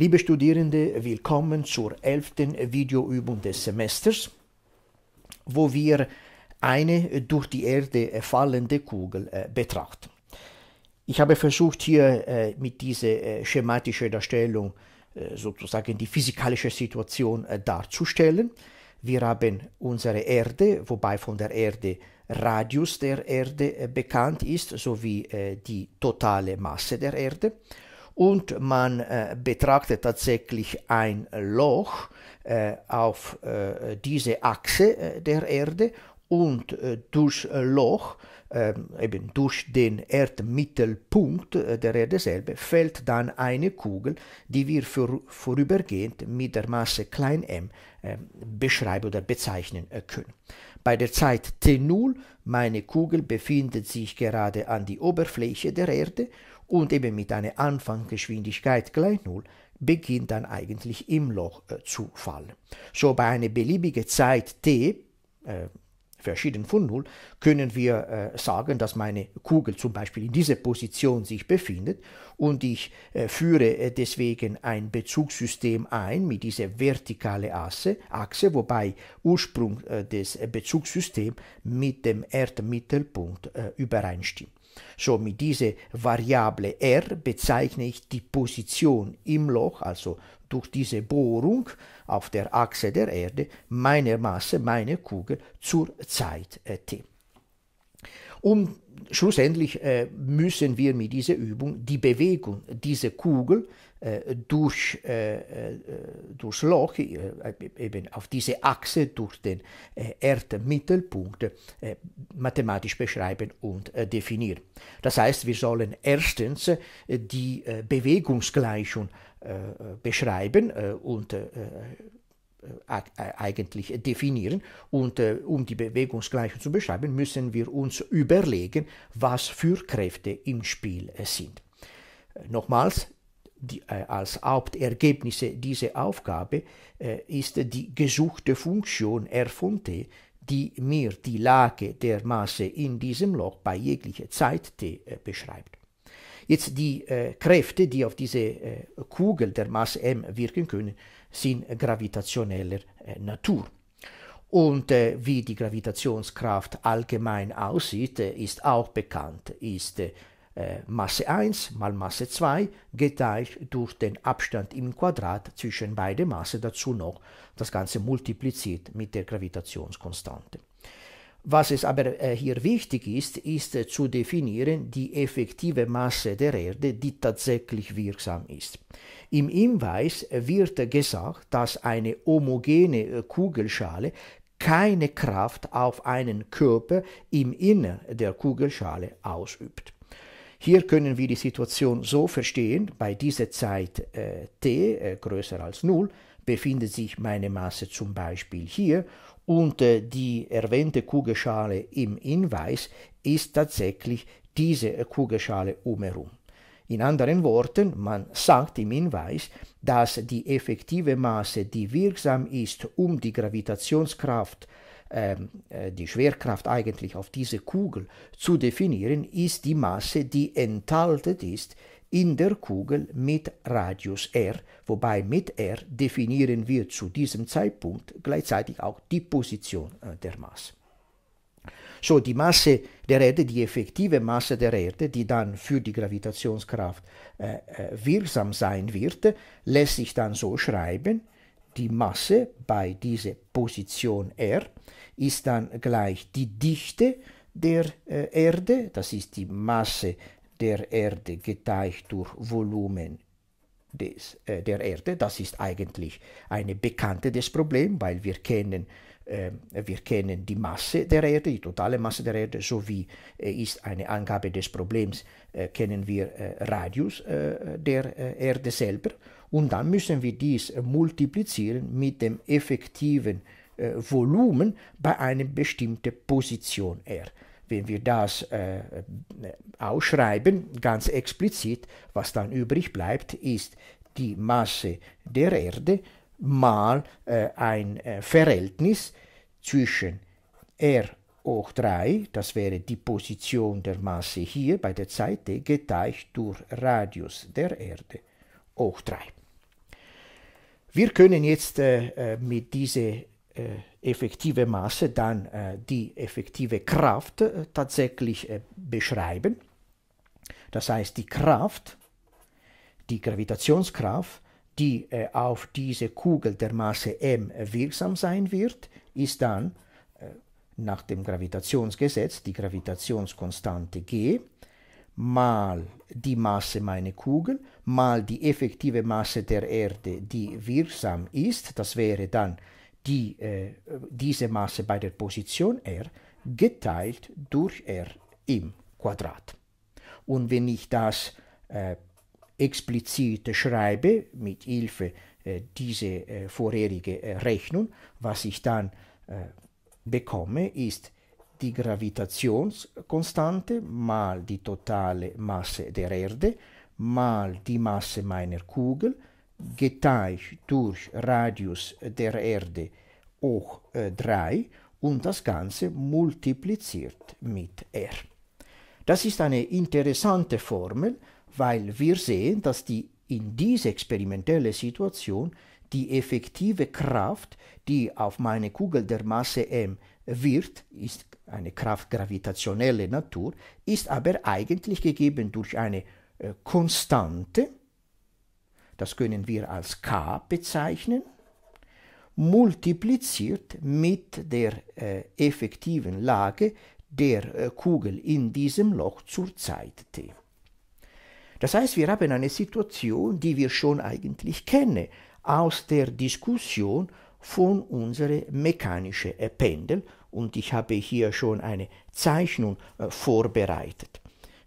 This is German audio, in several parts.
Liebe Studierende, willkommen zur elften Videoübung des Semesters, wo wir eine durch die Erde fallende Kugel äh, betrachten. Ich habe versucht, hier äh, mit dieser äh, schematischen Darstellung sozusagen die physikalische Situation darzustellen. Wir haben unsere Erde, wobei von der Erde Radius der Erde bekannt ist, sowie die totale Masse der Erde und man äh, betrachtet tatsächlich ein Loch äh, auf äh, diese Achse äh, der Erde und äh, durch äh, Loch, ähm, eben durch den Erdmittelpunkt der Erde selber, fällt dann eine Kugel, die wir für, vorübergehend mit der Masse klein m beschreiben oder bezeichnen können. Bei der Zeit t0, meine Kugel befindet sich gerade an die Oberfläche der Erde und eben mit einer Anfanggeschwindigkeit gleich Null beginnt dann eigentlich im Loch äh, zu fallen. So bei einer beliebigen Zeit t, äh, verschieden von Null, können wir äh, sagen, dass meine Kugel zum Beispiel in dieser Position sich befindet und ich äh, führe äh, deswegen ein Bezugssystem ein mit dieser vertikalen Achse, Achse wobei Ursprung äh, des Bezugssystems mit dem Erdmittelpunkt äh, übereinstimmt. Schon mit dieser Variable r bezeichne ich die Position im Loch, also durch diese Bohrung auf der Achse der Erde, meiner Masse, meiner Kugel zur Zeit äh, t. Um schlussendlich äh, müssen wir mit dieser Übung die Bewegung dieser Kugel äh, durch, äh, äh, durchs Loch, eben auf diese Achse durch den Erdmittelpunkt mathematisch beschreiben und definieren. Das heißt, wir sollen erstens die Bewegungsgleichung beschreiben und eigentlich definieren. Und äh, um die Bewegungsgleichung zu beschreiben, müssen wir uns überlegen, was für Kräfte im Spiel sind. Nochmals, die, äh, als Hauptergebnisse dieser Aufgabe äh, ist die gesuchte Funktion erfunden, die mir die Lage der Masse in diesem Loch bei jeglicher Zeit t äh, beschreibt. Jetzt die äh, Kräfte, die auf diese äh, Kugel der Masse m wirken können, sind gravitationeller äh, Natur. Und wie die Gravitationskraft allgemein aussieht, ist auch bekannt, ist äh, Masse 1 mal Masse 2 geteilt durch den Abstand im Quadrat zwischen beide Masse, dazu noch das Ganze multipliziert mit der Gravitationskonstante. Was es aber äh, hier wichtig ist, ist äh, zu definieren die effektive Masse der Erde, die tatsächlich wirksam ist. Im Hinweis wird gesagt, dass eine homogene Kugelschale keine Kraft auf einen Körper im Inneren der Kugelschale ausübt. Hier können wir die Situation so verstehen, bei dieser Zeit äh, t äh, größer als 0 befindet sich meine Masse zum Beispiel hier und äh, die erwähnte Kugelschale im Inweis ist tatsächlich diese äh, Kugelschale umherum. In anderen Worten, man sagt im Hinweis, dass die effektive Masse, die wirksam ist, um die Gravitationskraft ähm, äh, die Schwerkraft eigentlich auf diese Kugel zu definieren, ist die Masse, die enthalten ist in der Kugel mit Radius r, wobei mit r definieren wir zu diesem Zeitpunkt gleichzeitig auch die Position äh, der Masse. So, die Masse der Erde, die effektive Masse der Erde, die dann für die Gravitationskraft äh, äh wirksam sein wird, lässt sich dann so schreiben, die Masse bei dieser Position r ist dann gleich die Dichte der äh, Erde, das ist die Masse der Erde geteilt durch Volumen des, äh, der Erde. Das ist eigentlich eine bekannte des Problem, weil wir kennen, äh, wir kennen die Masse der Erde, die totale Masse der Erde, sowie äh, ist eine Angabe des Problems, äh, kennen wir äh, Radius der Erde selber. Und dann müssen wir dies multiplizieren mit dem effektiven äh, äh, Volumen bei einer bestimmten Position R. Wenn wir das äh, äh, ausschreiben, ganz explizit, was dann übrig bleibt, ist die Masse der Erde mal äh, ein äh, Verhältnis zwischen R hoch 3, das wäre die Position der Masse hier bei der Zeit t, geteilt durch Radius der Erde hoch 3. Wir können jetzt äh, mit dieser äh, effektive Masse dann äh, die effektive Kraft äh, tatsächlich beschreiben. Das heißt, die Kraft, die Gravitationskraft, die auf diese Kugel der Masse m wirksam sein wird, ist dann nach dem Gravitationsgesetz die Gravitationskonstante g mal die Masse meiner Kugel mal die effektive Masse der Erde, die wirksam ist. Das wäre dann äh, die, äh, diese Masse bei der Position r geteilt durch r im Quadrat. Und wenn ich das äh, explizit schreibe, mit Hilfe äh, dieser äh, vorherigen äh, Rechnung, was ich dann äh, bekomme, ist die Gravitationskonstante mal die totale Masse der Erde mal die Masse meiner Kugel geteilt durch Radius der Erde hoch 3 äh, und das Ganze multipliziert mit r. Das ist eine interessante Formel, weil wir sehen, dass die in dieser experimentellen Situation die effektive Kraft, die auf meine Kugel der Masse m wird, ist eine Kraft gravitationelle Natur, ist aber eigentlich gegeben durch eine äh, Konstante, das können wir als k bezeichnen, multipliziert mit der äh, effektiven Lage der äh, Kugel in diesem Loch zur Zeit t. Das heißt, wir haben eine Situation, die wir schon eigentlich kennen aus der Diskussion von unserem mechanischen Pendel und ich habe hier schon eine Zeichnung äh, vorbereitet.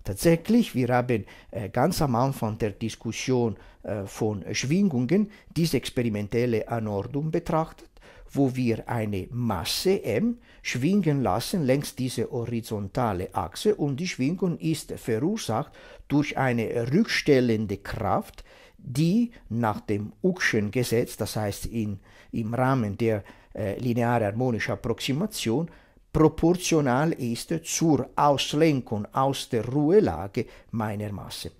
Tatsächlich, wir haben äh, ganz am Anfang der Diskussion äh, von Schwingungen diese experimentelle Anordnung betrachtet, wo wir eine Masse m schwingen lassen längs dieser horizontale Achse und die Schwingung ist verursacht durch eine rückstellende Kraft, die nach dem Uckschen Gesetz, das heißt in, im Rahmen der äh, linear-harmonischen Approximation, proportional ist zur Auslenkung aus der Ruhelage meiner Masse.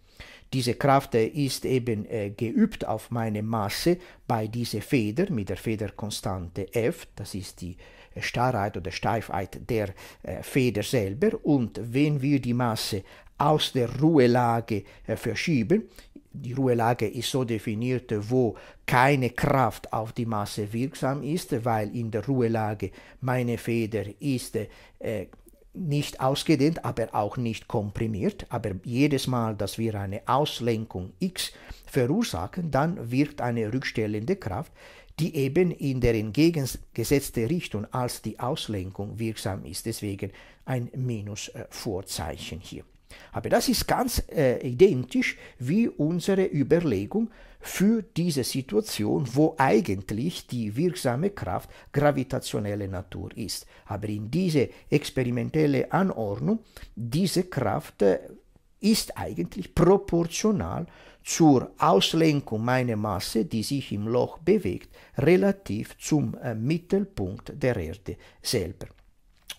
Diese Kraft ist eben äh, geübt auf meine Masse bei dieser Feder mit der Federkonstante F, das ist die äh, Starrheit oder Steifheit der äh, Feder selber. Und wenn wir die Masse aus der Ruhelage äh, verschieben, die Ruhelage ist so definiert, wo keine Kraft auf die Masse wirksam ist, weil in der Ruhelage meine Feder ist äh, nicht ausgedehnt, aber auch nicht komprimiert. Aber jedes Mal, dass wir eine Auslenkung x verursachen, dann wirkt eine rückstellende Kraft, die eben in der entgegengesetzten Richtung als die Auslenkung wirksam ist. Deswegen ein Minus-Vorzeichen hier. Aber das ist ganz äh, identisch wie unsere Überlegung für diese Situation, wo eigentlich die wirksame Kraft gravitationelle Natur ist. Aber in diese experimentelle Anordnung, diese Kraft äh, ist eigentlich proportional zur Auslenkung meiner Masse, die sich im Loch bewegt, relativ zum äh, Mittelpunkt der Erde selber.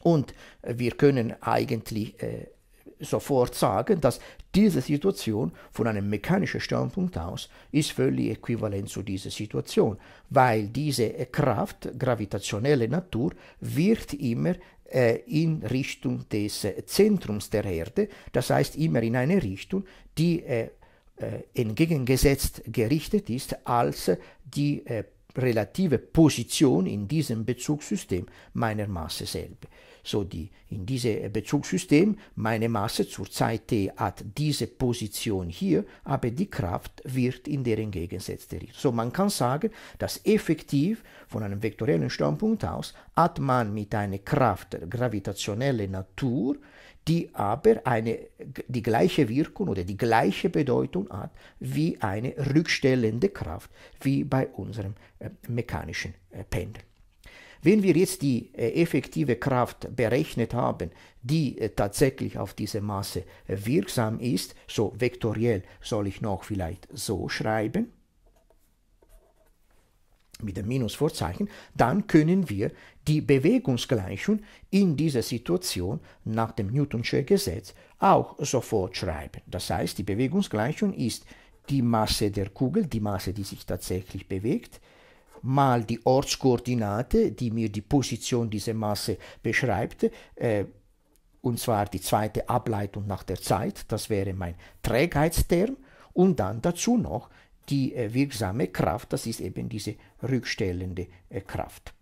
Und wir können eigentlich äh, sofort sagen, dass diese Situation von einem mechanischen Standpunkt aus ist völlig äquivalent zu dieser Situation, weil diese Kraft, gravitationelle Natur, wirkt immer äh, in Richtung des äh, Zentrums der Erde, das heißt immer in eine Richtung, die äh, äh, entgegengesetzt gerichtet ist als die äh, relative Position in diesem Bezugssystem meiner Masse selber. So die, in diesem äh, Bezugssystem, meine Masse zur Zeit t hat diese Position hier, aber die Kraft wird in deren Gegensatz deriviert. So man kann sagen, dass effektiv von einem vektoriellen Standpunkt aus hat man mit einer Kraft gravitationeller Natur, die aber eine, die gleiche Wirkung oder die gleiche Bedeutung hat wie eine rückstellende Kraft, wie bei unserem äh, mechanischen äh, Pendel. Wenn wir jetzt die äh, effektive Kraft berechnet haben, die äh, tatsächlich auf diese Masse äh, wirksam ist, so vektoriell soll ich noch vielleicht so schreiben, mit dem Minusvorzeichen, dann können wir die Bewegungsgleichung in dieser Situation nach dem Newton'sche Gesetz auch sofort schreiben. Das heißt, die Bewegungsgleichung ist die Masse der Kugel, die Masse, die sich tatsächlich bewegt, mal die Ortskoordinate, die mir die Position dieser Masse beschreibt, äh, und zwar die zweite Ableitung nach der Zeit, das wäre mein Trägheitsterm, und dann dazu noch die äh, wirksame Kraft, das ist eben diese rückstellende äh, Kraft.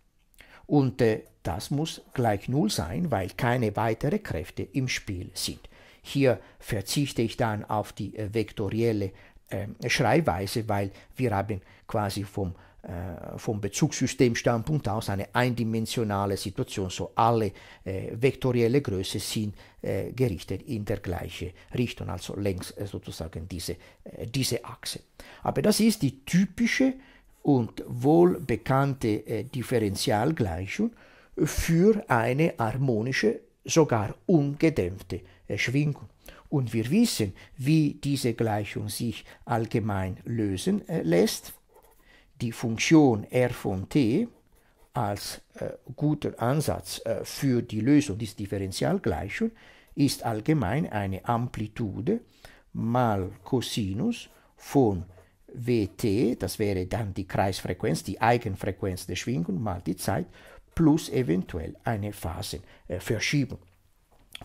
Und äh, das muss gleich Null sein, weil keine weiteren Kräfte im Spiel sind. Hier verzichte ich dann auf die äh, vektorielle äh, Schreibweise, weil wir haben quasi vom äh, vom Bezugssystemstandpunkt aus eine eindimensionale Situation, so alle äh, vektorielle Größe sind äh, gerichtet in der gleichen Richtung, also längs äh, sozusagen diese, äh, diese Achse. Aber das ist die typische und wohlbekannte Differentialgleichung für eine harmonische, sogar ungedämpfte Schwingung. Und wir wissen, wie diese Gleichung sich allgemein lösen lässt die Funktion R von t als äh, guter Ansatz äh, für die Lösung dieser Differentialgleichung ist allgemein eine Amplitude mal Cosinus von Wt, das wäre dann die Kreisfrequenz, die Eigenfrequenz der Schwingung mal die Zeit, plus eventuell eine Phasenverschiebung. Äh,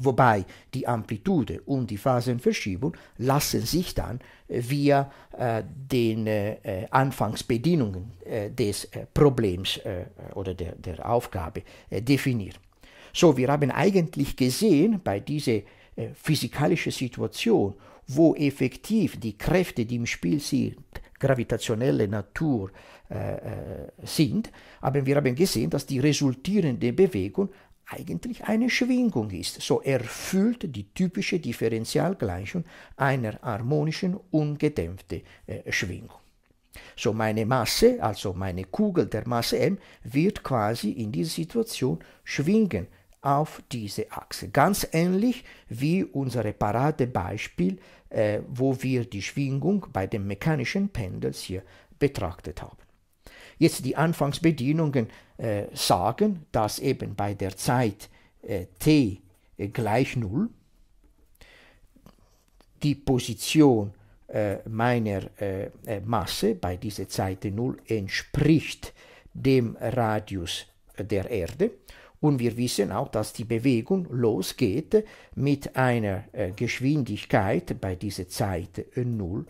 wobei die Amplitude und die Phasenverschiebung lassen sich dann äh, via äh, den äh, äh Anfangsbedingungen äh, des äh, Problems oder der, der Aufgabe definieren. So, wir haben eigentlich gesehen, bei dieser physikalischen Situation, wo effektiv die Kräfte, die im Spiel sind, gravitationelle Natur äh, sind, aber wir haben gesehen, dass die resultierende Bewegung eigentlich eine Schwingung ist. So erfüllt die typische Differentialgleichung einer harmonischen, ungedämpften äh, Schwingung. So meine Masse, also meine Kugel der Masse m, wird quasi in dieser Situation schwingen auf diese Achse. Ganz ähnlich wie unser Paradebeispiel, äh, wo wir die Schwingung bei den mechanischen Pendels hier betrachtet haben jetzt die Anfangsbedienungen äh, sagen, dass eben bei der Zeit äh, t äh, gleich 0 die Position äh, meiner äh, Masse bei dieser Zeit 0 entspricht dem Radius der Erde. Und wir wissen auch, dass die Bewegung losgeht mit einer Geschwindigkeit bei dieser Zeit 0,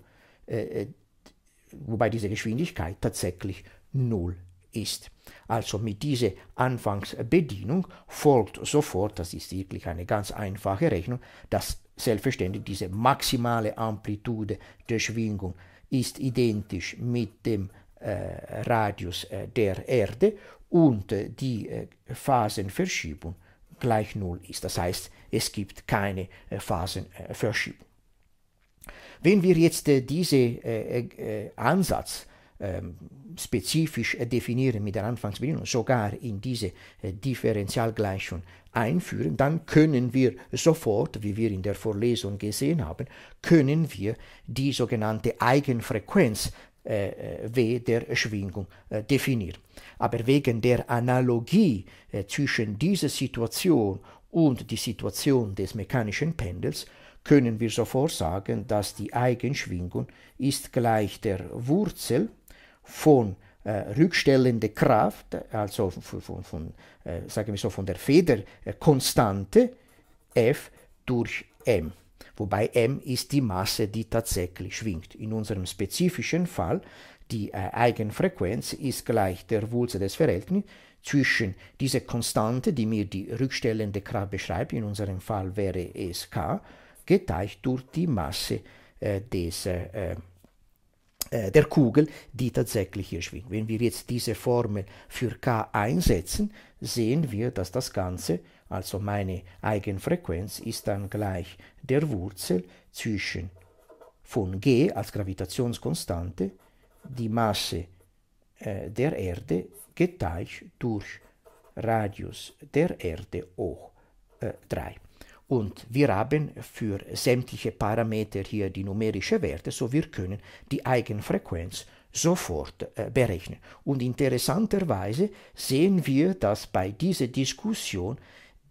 wobei diese Geschwindigkeit tatsächlich null ist. Also mit dieser Anfangsbedienung folgt sofort, das ist wirklich eine ganz einfache Rechnung, dass selbstverständlich diese maximale Amplitude der Schwingung ist identisch mit dem äh, Radius äh, der Erde und äh, die äh, Phasenverschiebung gleich Null ist. Das heißt, es gibt keine äh, Phasenverschiebung. Wenn wir jetzt äh, diesen Ansatz Ehm, spezifisch definieren mit der Anfangsbedingung, sogar in diese äh, Differentialgleichung einführen, dann können wir sofort, wie wir in der Vorlesung gesehen haben, können wir die sogenannte Eigenfrequenz äh, äh, W der Schwingung definieren. Aber wegen der Analogie zwischen dieser Situation und die Situation des mechanischen Pendels können wir sofort sagen, dass die Eigenschwingung ist gleich der Wurzel von äh, rückstellende Kraft, also von, von, von äh, sagen wir so, von der Federkonstante F durch M. Wobei M ist die Masse, die tatsächlich schwingt. In unserem spezifischen Fall, die äh, Eigenfrequenz ist gleich der Wurzel des Verhältnisses zwischen dieser Konstante, die mir die rückstellende Kraft beschreibt, in unserem Fall wäre es K, geteilt durch die Masse äh, des äh, äh äh, der Kugel, die tatsächlich hier schwingt. Wenn wir jetzt diese Formel für k einsetzen, sehen wir, dass das Ganze, also meine Eigenfrequenz, ist dann gleich der Wurzel zwischen von g als Gravitationskonstante, die Masse äh, der Erde geteilt durch Radius der Erde hoch äh, 3. Und wir haben für sämtliche Parameter hier die numerische Werte, so wir können die Eigenfrequenz sofort äh, berechnen. Und interessanterweise sehen wir, dass bei dieser Diskussion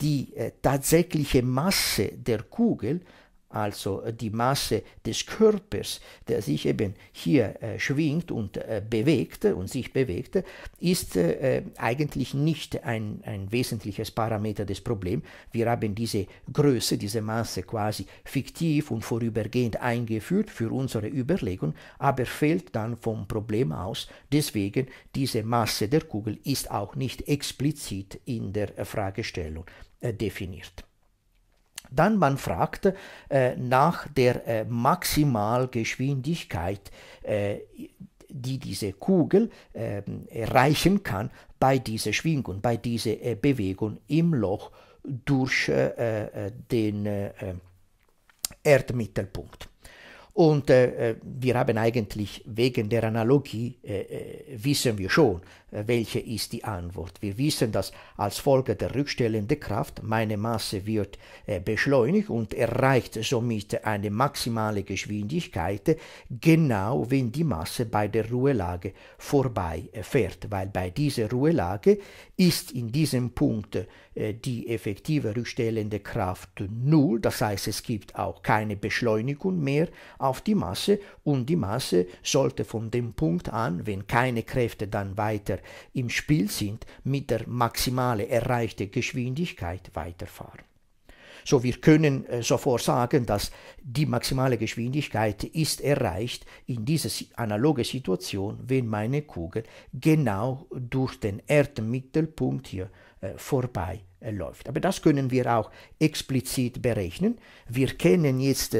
die äh, tatsächliche Masse der Kugel also äh, die Masse des Körpers, der sich eben hier äh, schwingt und äh, bewegt und sich bewegt, ist äh, eigentlich nicht ein, ein wesentliches Parameter des Problems. Wir haben diese Größe, diese Masse quasi fiktiv und vorübergehend eingeführt für unsere Überlegung, aber fällt dann vom Problem aus. Deswegen diese Masse der Kugel ist auch nicht explizit in der äh, Fragestellung äh, definiert. Dann man fragt äh, nach der äh, Maximalgeschwindigkeit, äh, die diese Kugel äh, erreichen kann bei dieser Schwingung, bei dieser äh, Bewegung im Loch durch äh, äh, den Erdmittelpunkt. Und wir haben eigentlich wegen der Analogie, wissen wir schon, äh, welche ist die Antwort? Wir wissen, dass als Folge der rückstellenden Kraft meine Masse wird äh, beschleunigt und erreicht somit eine maximale Geschwindigkeit, genau wenn die Masse bei der Ruhelage vorbei äh, fährt, weil bei dieser Ruhelage ist in diesem Punkt die effektive rückstellende Kraft null, das heißt es gibt auch keine Beschleunigung mehr auf die Masse und die Masse sollte von dem Punkt an, wenn keine Kräfte dann weiter Fehler im Spiel sind, mit der maximal erreichten Geschwindigkeit weiterfahren. So, wir können äh, sofort sagen, dass die maximale Geschwindigkeit ist erreicht in dieser analogen Situation, wenn meine Kugel genau durch den Erdmittelpunkt hier äh, vorbei äh, läuft. Aber das können wir auch explizit berechnen. Wir kennen jetzt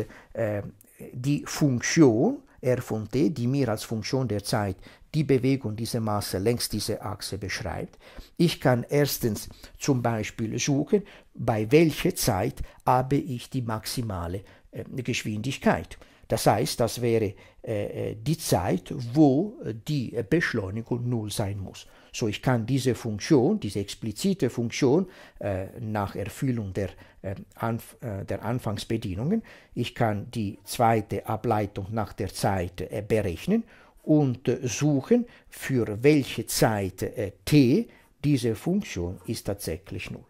die Funktion R von t, die mir als Funktion der Zeit die Bewegung dieser Masse längs dieser Achse beschreibt. Ich kann erstens zum Beispiel suchen, bei welcher Zeit habe ich die maximale äh, Geschwindigkeit. Das heißt, das wäre äh, äh die Zeit, wo äh, die äh, Beschleunigung null sein muss. So ich kann diese Funktion, diese explizite Funktion äh, nach Erfüllung der, äh, Anf äh, der Anfangsbedingungen, ich kann die zweite Ableitung nach der Zeit äh, berechnen und äh, suchen, für welche Zeit äh, t diese Funktion ist tatsächlich null.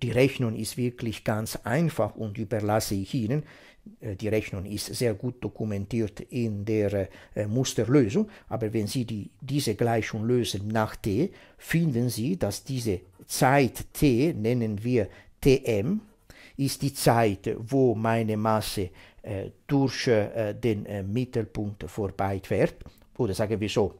Die Rechnung ist wirklich ganz einfach und überlasse ich Ihnen. Äh, die Rechnung ist sehr gut dokumentiert in der äh, Musterlösung, aber wenn Sie die, diese Gleichung lösen nach t, finden Sie, dass diese Zeit t, nennen wir tm, ist die Zeit, wo meine Masse äh, durch äh, den äh, Mittelpunkt vorbeifährt. Oder sagen wir so,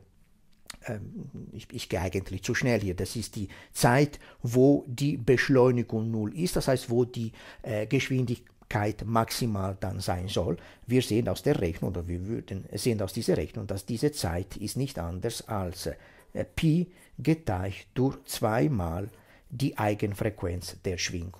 ähm, ich, ich gehe eigentlich zu schnell hier, das ist die Zeit, wo die Beschleunigung 0 ist, das heißt, wo die äh, Geschwindigkeit Wahrscheinlichkeit maximal dann sein soll. Wir sehen aus der Rechnung, oder wir würden, sehen aus dieser Rechnung, dass diese Zeit ist nicht anders als äh, Pi geteilt durch zweimal die Eigenfrequenz der Schwingung.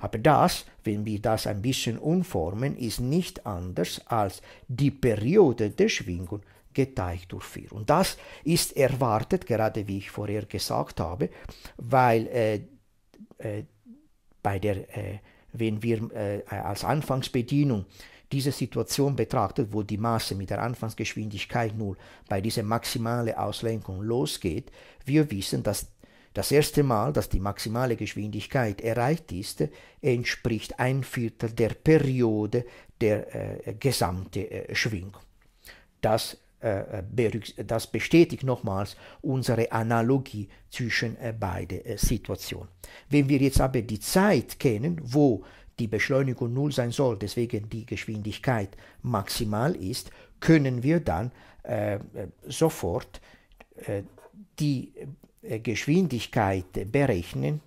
Aber das, wenn wir das ein bisschen umformen, ist nicht anders als die Periode der Schwingung geteilt durch 4. Und das ist erwartet, gerade wie ich vorher gesagt habe, weil äh, äh, bei der äh, wenn wir äh, äh, als Anfangsbedienung diese Situation betrachtet, wo die Masse mit der Anfangsgeschwindigkeit 0 bei dieser maximalen Auslenkung losgeht, wir wissen, dass das erste Mal, dass die maximale Geschwindigkeit erreicht ist, entspricht ein Viertel der Periode der äh, gesamten äh, Schwingung. Das äh, äh, das bestätigt nochmals unsere Analogie zwischen äh, beide äh, Situationen. Wenn wir jetzt aber die Zeit kennen, wo die Beschleunigung null sein soll, deswegen die Geschwindigkeit maximal ist, können wir dann äh, sofort äh, die Geschwindigkeit berechnen,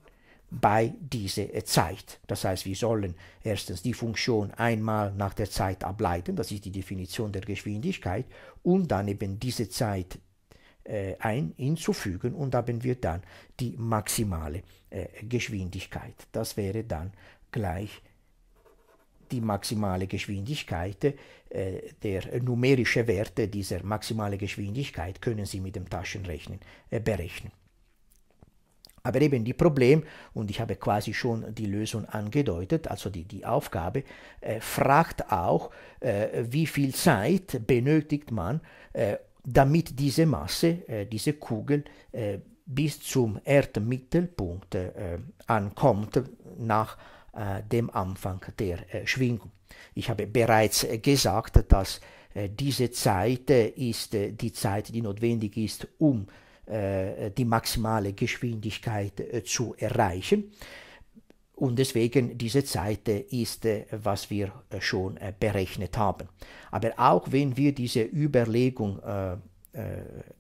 bei dieser äh, Zeit. Das heißt, wir sollen erstens die Funktion einmal nach der Zeit ableiten, das ist die Definition der Geschwindigkeit, und dann eben diese Zeit äh, ein, hinzufügen und haben wir dann die maximale äh, Geschwindigkeit. Das wäre dann gleich die maximale Geschwindigkeit äh, der numerische Werte dieser maximale Geschwindigkeit können Sie mit dem Taschenrechnen äh, berechnen. Aber eben die Problem, und ich habe quasi schon die Lösung angedeutet, also die, die Aufgabe, äh, fragt auch, äh, wie viel Zeit benötigt man, äh, damit diese Masse, äh, diese Kugel äh, bis zum Erdmittelpunkt äh, ankommt, nach dem Anfang der Schwingung. Ich habe bereits gesagt, dass diese Zeit ist die Zeit, die notwendig ist, um äh, äh, die maximale Geschwindigkeit äh, zu erreichen. Und deswegen diese Zeit ist, äh, was wir schon berechnet haben. Aber auch wenn wir diese Überlegung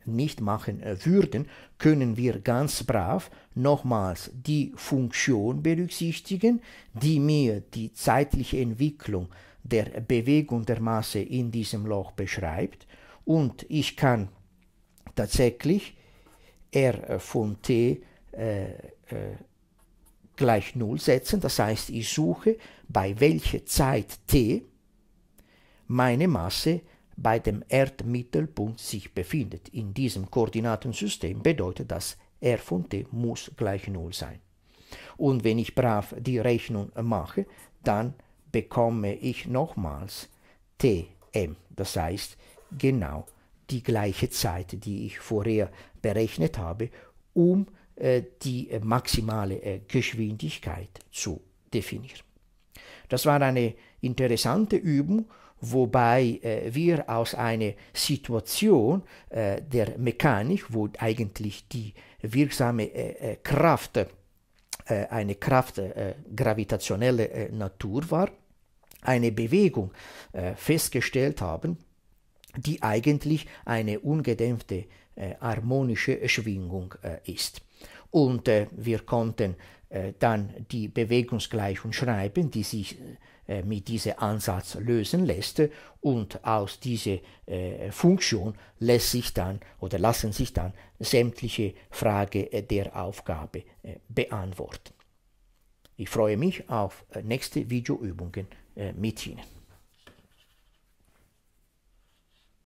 nicht machen würden, können wir ganz brav nochmals die Funktion berücksichtigen, die mir die zeitliche Entwicklung der Bewegung der Masse in diesem Loch beschreibt. Und ich kann tatsächlich R von t äh, äh, gleich 0 setzen. Das heißt, ich suche, bei welcher Zeit t meine Masse bei dem Erdmittelpunkt sich befindet. In diesem Koordinatensystem bedeutet das, r von t muss gleich 0 sein. Und wenn ich brav die Rechnung mache, dann bekomme ich nochmals tm, das heißt genau die gleiche Zeit, die ich vorher berechnet habe, um äh, die äh, maximale äh, Geschwindigkeit zu definieren. Das war eine interessante Übung, wobei äh, wir aus einer Situation äh, der Mechanik, wo eigentlich die wirksame äh, Kraft eine Kraft gravitationeller Natur war, eine Bewegung festgestellt haben, die eigentlich eine ungedämpfte äh, harmonische Schwingung äh, ist. Und äh, wir konnten äh, dann die Bewegungsgleichung schreiben, die sich äh, mit diesem Ansatz lösen lässt und aus dieser äh, Funktion lässt sich dann oder lassen sich dann sämtliche Fragen der Aufgabe beantworten. Ich freue mich auf nächste Videoübungen mit Ihnen.